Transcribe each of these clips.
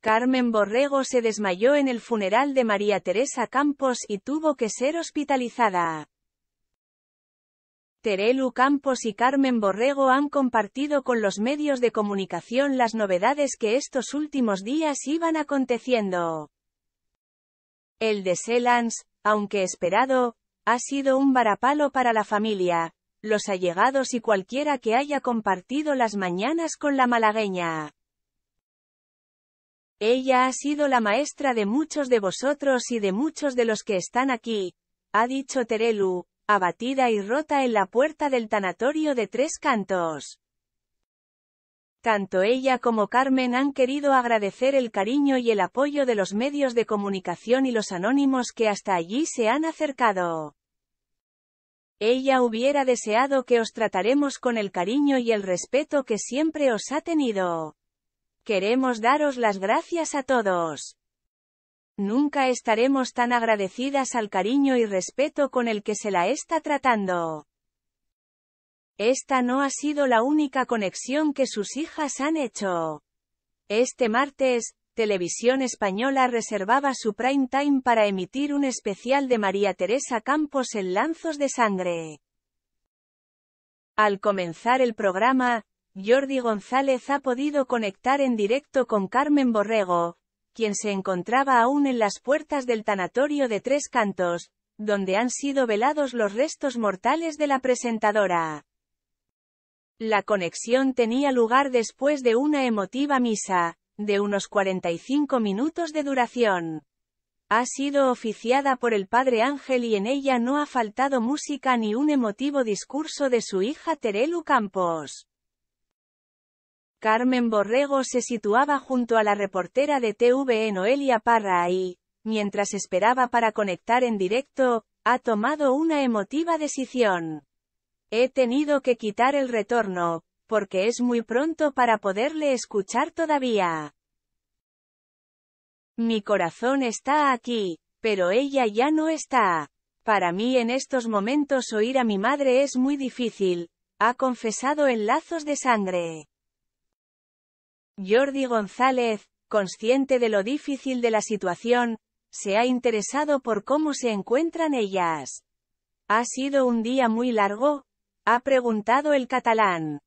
Carmen Borrego se desmayó en el funeral de María Teresa Campos y tuvo que ser hospitalizada. Terelu Campos y Carmen Borrego han compartido con los medios de comunicación las novedades que estos últimos días iban aconteciendo. El de Selans, aunque esperado, ha sido un varapalo para la familia, los allegados y cualquiera que haya compartido las mañanas con la malagueña. Ella ha sido la maestra de muchos de vosotros y de muchos de los que están aquí, ha dicho Terelu, abatida y rota en la puerta del tanatorio de Tres Cantos. Tanto ella como Carmen han querido agradecer el cariño y el apoyo de los medios de comunicación y los anónimos que hasta allí se han acercado. Ella hubiera deseado que os trataremos con el cariño y el respeto que siempre os ha tenido. Queremos daros las gracias a todos. Nunca estaremos tan agradecidas al cariño y respeto con el que se la está tratando. Esta no ha sido la única conexión que sus hijas han hecho. Este martes, Televisión Española reservaba su prime time para emitir un especial de María Teresa Campos en Lanzos de Sangre. Al comenzar el programa, Jordi González ha podido conectar en directo con Carmen Borrego, quien se encontraba aún en las puertas del tanatorio de Tres Cantos, donde han sido velados los restos mortales de la presentadora. La conexión tenía lugar después de una emotiva misa, de unos 45 minutos de duración. Ha sido oficiada por el padre Ángel y en ella no ha faltado música ni un emotivo discurso de su hija Terelu Campos. Carmen Borrego se situaba junto a la reportera de TVN Oelia Parra y, mientras esperaba para conectar en directo, ha tomado una emotiva decisión. He tenido que quitar el retorno, porque es muy pronto para poderle escuchar todavía. Mi corazón está aquí, pero ella ya no está. Para mí en estos momentos oír a mi madre es muy difícil, ha confesado en lazos de sangre. Jordi González, consciente de lo difícil de la situación, se ha interesado por cómo se encuentran ellas. Ha sido un día muy largo, ha preguntado el catalán.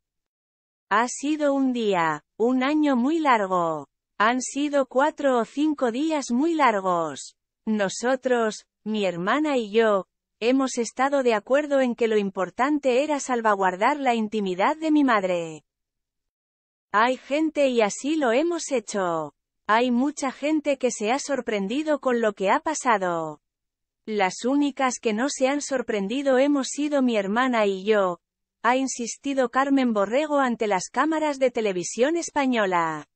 Ha sido un día, un año muy largo. Han sido cuatro o cinco días muy largos. Nosotros, mi hermana y yo, hemos estado de acuerdo en que lo importante era salvaguardar la intimidad de mi madre. Hay gente y así lo hemos hecho. Hay mucha gente que se ha sorprendido con lo que ha pasado. Las únicas que no se han sorprendido hemos sido mi hermana y yo, ha insistido Carmen Borrego ante las cámaras de televisión española.